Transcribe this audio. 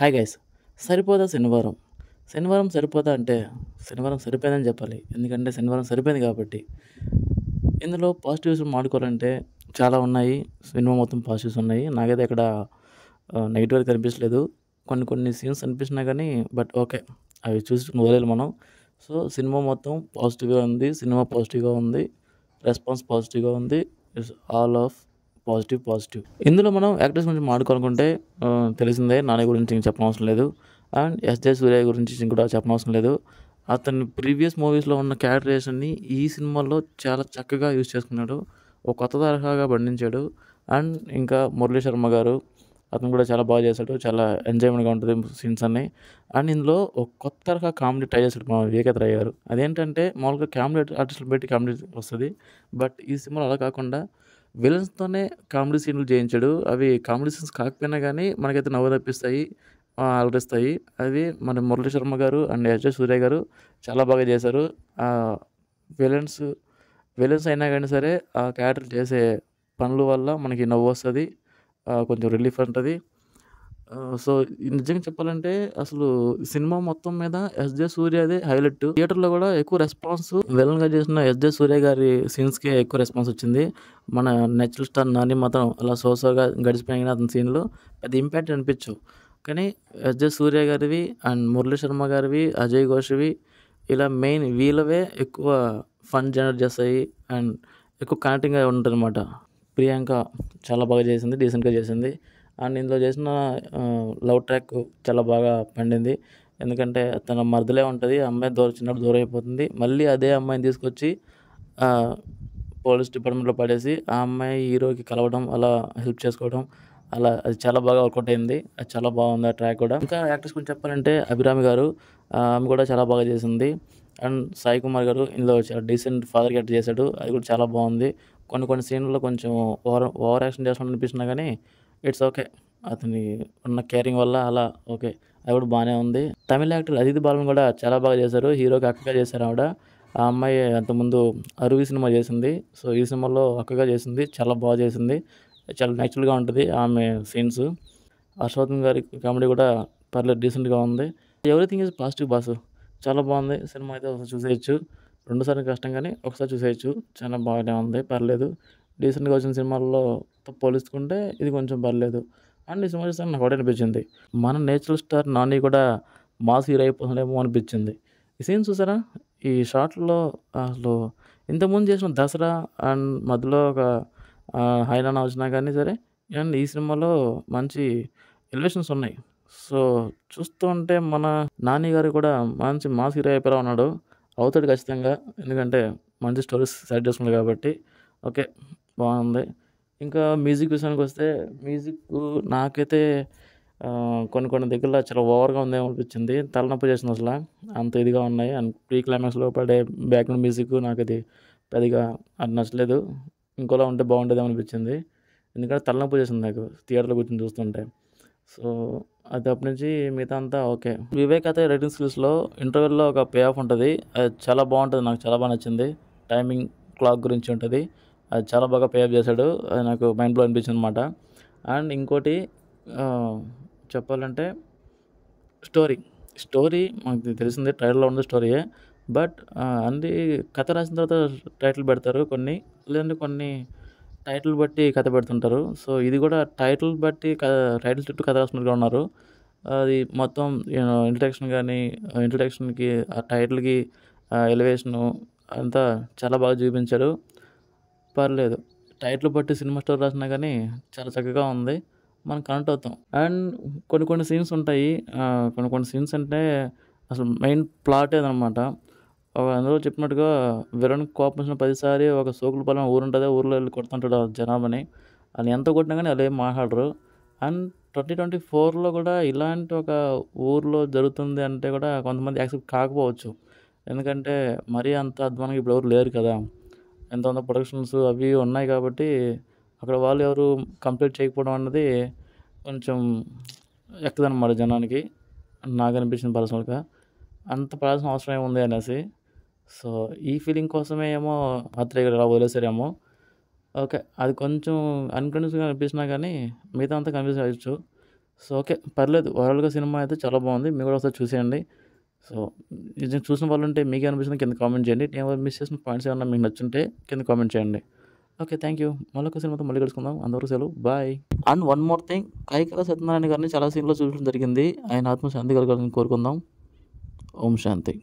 hi guys సరిపోదా శనివారం శనివారం సరిపోదా అంటే శనివారం సరిపోయిందని చెప్పాలి ఎందుకంటే శనివారం సరిపోయింది కాబట్టి ఇందులో పాజిటివ్స్ మాడుకోవాలంటే చాలా ఉన్నాయి సినిమా మొత్తం పాజిటివ్స్ ఉన్నాయి నాకైతే ఇక్కడ నెగిటివ్ కనిపించలేదు కొన్ని కొన్ని సీన్స్ అనిపించినా కానీ బట్ ఓకే అవి చూసి వదిలేదు మనం సో సినిమా మొత్తం పాజిటివ్గా ఉంది సినిమా పాజిటివ్గా ఉంది రెస్పాన్స్ పాజిటివ్గా ఉంది it's all of positive positive ఇందులో మనం యాక్టర్స్ గురించి మాట్లాడుకుంటే తెలిసిందే నాని గురించి ఇంక చెప్పనవసరం లేదు అండ్ ఎస్జే సూర్య గురించి కూడా చెప్పనవసరం లేదు అతని ప్రీవియస్ మూవీస్లో ఉన్న క్యారెక్టరేషన్ని ఈ సినిమాలో చాలా చక్కగా యూజ్ చేసుకున్నాడు ఒక కొత్త తరహాగా బండించాడు అండ్ ఇంకా మురళీ శర్మ గారు అతను కూడా చాలా బాగా చేశాడు చాలా ఎంజాయ్మెంట్గా ఉంటుంది సీన్స్ అన్నీ అండ్ ఇందులో ఒక కొత్త తరహా కామెడీ ట్రై చేశాడు మా వివేకత్ రాయ్ గారు అదేంటంటే మామూలుగా కామెడీ ఆర్టిస్టులు పెట్టి కామెడీ వస్తుంది బట్ ఈ సినిమాలో అలా కాకుండా విలన్స్తోనే కామెడీ సీన్లు చేయించాడు అవి కామెడీ సీన్స్ కాకపోయినా కానీ మనకైతే నవ్వు తప్పిస్తాయి అలరిస్తాయి అది మన మురళీ శర్మ గారు అండ్ అజయ్ సూర్య గారు చాలా బాగా చేశారు విలన్స్ విలన్స్ అయినా కానీ సరే ఆ క్యారెక్టర్ చేసే పనుల వల్ల మనకి నవ్వు వస్తుంది కొంచెం రిలీఫ్ ఉంటుంది సో నిజంగా చెప్పాలంటే అసలు సినిమా మొత్తం మీద ఎస్ జే సూర్యదే హైలైట్ థియేటర్లో కూడా ఎక్కువ రెస్పాన్స్ గా చేసిన ఎస్ జే సూర్య గారి సీన్స్కే ఎక్కువ రెస్పాన్స్ వచ్చింది మన నేచురల్ స్టార్ నాని మాత్రం అలా సోసోగా గడిచిపోయిన అతని సీన్లో పెద్ద ఇంపాక్ట్ అనిపించవు కానీ ఎస్ జే సూర్య గారివి అండ్ మురళీ శర్మ గారివి అజయ్ ఘోష్వి ఇలా మెయిన్ వీళ్ళవే ఎక్కువ ఫండ్ జనరేట్ చేస్తాయి అండ్ ఎక్కువ కనెక్టింగ్గా ఉంటుంది అనమాట ప్రియాంక చాలా బాగా చేసింది డీసెంట్గా చేసింది అండ్ ఇందులో చేసిన లవ్ ట్రాక్ చాలా బాగా పండింది ఎందుకంటే తన మరదలే ఉంటుంది అమ్మాయి దూరం చిన్నప్పుడు దూరం అయిపోతుంది మళ్ళీ అదే అమ్మాయిని తీసుకొచ్చి పోలీస్ డిపార్ట్మెంట్లో పడేసి ఆ అమ్మాయి హీరోకి కలవడం అలా హెల్ప్ చేసుకోవడం అలా అది చాలా బాగా వర్కౌట్ అయింది అది చాలా బాగుంది ఆ ట్రాక్ కూడా ఇంకా యాక్టర్స్ గురించి చెప్పాలంటే అభిరామి గారు ఆమె కూడా చాలా బాగా చేసింది అండ్ సాయి కుమార్ గారు ఇందులో చాలా డీసెంట్ ఫాదర్ క్యారెక్టర్ చేశాడు అది కూడా చాలా బాగుంది కొన్ని కొన్ని సీన్లో కొంచెం ఓవర్ ఓవర్ యాక్షన్ చేస్తున్నట్టు అనిపించినా కానీ ఇట్స్ ఓకే అతని ఉన్న కేరింగ్ వల్ల అలా ఓకే అది కూడా బాగానే ఉంది తమిళ యాక్టర్ అదితి బాలన్ కూడా చాలా బాగా చేశారు హీరోకి అక్కగా చేశారు ఆవిడ ఆ అమ్మాయి అంతకుముందు అరువి సినిమా చేసింది సో ఈ సినిమాలో అక్కగా చేసింది చాలా బాగా చేసింది చాలా న్యాచురల్గా ఉంటుంది ఆమె సీన్స్ అశ్వత్ గారి కామెడీ కూడా పర్లేదు డీసెంట్గా ఉంది ఎవ్రీథింగ్ ఈజ్ పాజిటివ్ బాస్ చాలా బాగుంది సినిమా అయితే ఒకసారి చూసేయచ్చు రెండుసార్లు కష్టం కానీ ఒకసారి చూసేయచ్చు చాలా బాగానే ఉంది పర్లేదు డీసెంట్గా వచ్చిన సినిమాల్లో పోలుచుకుంటే ఇది కొంచెం పర్లేదు అండ్ ఈ సినిమా చూస్తే నాకు ఒకటి అనిపించింది మన నేచురల్ స్టార్ నాని కూడా మాస్ హీరో అయిపోతుందేమో అనిపించింది ఈ సీన్ చూసారా ఈ షార్ట్లో అసలు ఇంతకుముందు చేసిన దసరా అండ్ మధ్యలో ఒక హైరాణ వచ్చినా కానీ సరే అండ్ ఈ సినిమాలో మంచి ఎలివేషన్స్ ఉన్నాయి సో చూస్తుంటే మన నాని గారు కూడా మంచి మాస్ హీరో అయిపోయి ఉన్నాడు అవుతాడు ఖచ్చితంగా ఎందుకంటే మంచి స్టోరీస్ సెట్ చేసుకున్నాడు కాబట్టి ఓకే బాగుంది ఇంకా మ్యూజిక్ విషయానికి వస్తే మ్యూజిక్ నాకైతే కొన్ని కొన్ని దగ్గరలో చాలా ఓవర్గా ఉందేమో అనిపించింది తలనొప్పి చేసిన అసలు అంత ఇదిగా ఉన్నాయి అండ్ ప్రీ క్లైమాక్స్లో పడే బ్యాక్గ్రౌండ్ మ్యూజిక్ నాకు అది పెద్దగా అది నచ్చలేదు ఇంకోలా ఉంటే బాగుండేదేమో అనిపించింది ఎందుకంటే తలనొప్పి చేసింది నాకు థియేటర్లో కూర్చొని చూస్తుంటే సో అది అప్పటి నుంచి మిగతా అంతా ఓకే వివేక్ అయితే రైటింగ్ స్కిల్స్లో ఇంటర్వ్యూలో ఒక పే ఆఫ్ ఉంటుంది అది చాలా బాగుంటుంది నాకు చాలా బాగా నచ్చింది టైమింగ్ క్లాక్ గురించి ఉంటుంది అది చాలా బాగా పేఅప్ చేశాడు అది నాకు మైండ్ బ్లో అనిపించింది అనమాట అండ్ ఇంకోటి చెప్పాలంటే స్టోరీ స్టోరీ మాకు తెలిసిందే టైటిల్లో ఉండే స్టోరీయే బట్ అన్ని కథ రాసిన తర్వాత టైటిల్ పెడతారు కొన్ని లేదంటే కొన్ని టైటిల్ బట్టి కథ పెడుతుంటారు సో ఇది కూడా టైటిల్ బట్టి టైటిల్ చుట్టూ కథ రాసినట్టుగా ఉన్నారు అది మొత్తం ఇంట్రడక్షన్ కానీ ఇంట్రడక్షన్కి ఆ టైటిల్కి ఎలివేషను అంతా చాలా బాగా చూపించారు పర్లేదు టైటిల్ బట్టి సినిమా స్టోర్ రాసినా కానీ చాలా చక్కగా ఉంది మనం కనెక్ట్ అవుతాం అండ్ కొన్ని కొన్ని సీన్స్ ఉంటాయి కొన్ని కొన్ని సీన్స్ అంటే అసలు మెయిన్ ప్లాట్ ఏదనమాట అందులో చెప్పినట్టుగా విరణ్ కోపం వచ్చిన ప్రతిసారి ఒక సోకులు పొలం ఊరుంటుంది ఊర్లో వెళ్ళి కొడుతుంటాడు జనాభాని అని ఎంత కొట్టినా కానీ అదే మాట్లాడరు అండ్ ట్వంటీ ట్వంటీ ఫోర్లో కూడా ఇలాంటి ఒక ఊర్లో జరుగుతుంది అంటే కూడా కొంతమంది యాక్సెప్ట్ కాకపోవచ్చు ఎందుకంటే మరీ అంత అధ్వానంగా ఇప్పుడు ఎవరు లేరు కదా ఎంతోకొంత ప్రొడక్షన్స్ అవి ఉన్నాయి కాబట్టి అక్కడ వాళ్ళు ఎవరు కంప్లీట్ చేయకపోవడం అన్నది కొంచెం ఎక్కుదన్నమాట జనానికి నాకు అనిపించింది పర్సనల్గా అంత ప్రయాసం అవసరం ఏముంది అనేసి సో ఈ ఫీలింగ్ కోసమే ఏమో రాత్రి ఇలా వదిలేసారేమో ఓకే అది కొంచెం అన్కన్విన్స్గా అనిపించినా కానీ మిగతా అంతా కన్విన్స్ అవ్వచ్చు సో ఓకే పర్లేదు ఓవరాల్గా సినిమా అయితే చాలా బాగుంది మీరు కూడా ఒకసారి చూసేయండి సో ఇది చూసిన వాళ్ళు ఉంటే మీకు అనిపిస్తుంది కింద కామెంట్ చేయండి నేను మిస్ చేసిన పాయింట్స్ ఏమన్నా మీకు నచ్చుంటే కింద కామెంట్ చేయండి ఓకే థ్యాంక్ యూ మళ్ళీ సినిమాతో మళ్ళీ కలుసుకుందాం అందరూ సెలవు bye and one more thing Kaikala Satyanarayana గారిని చాలా సీన్లో చూపించడం జరిగింది ఆయన ఆత్మ శాంతి కలగాలని కోరుకుందాం ఓం శాంతి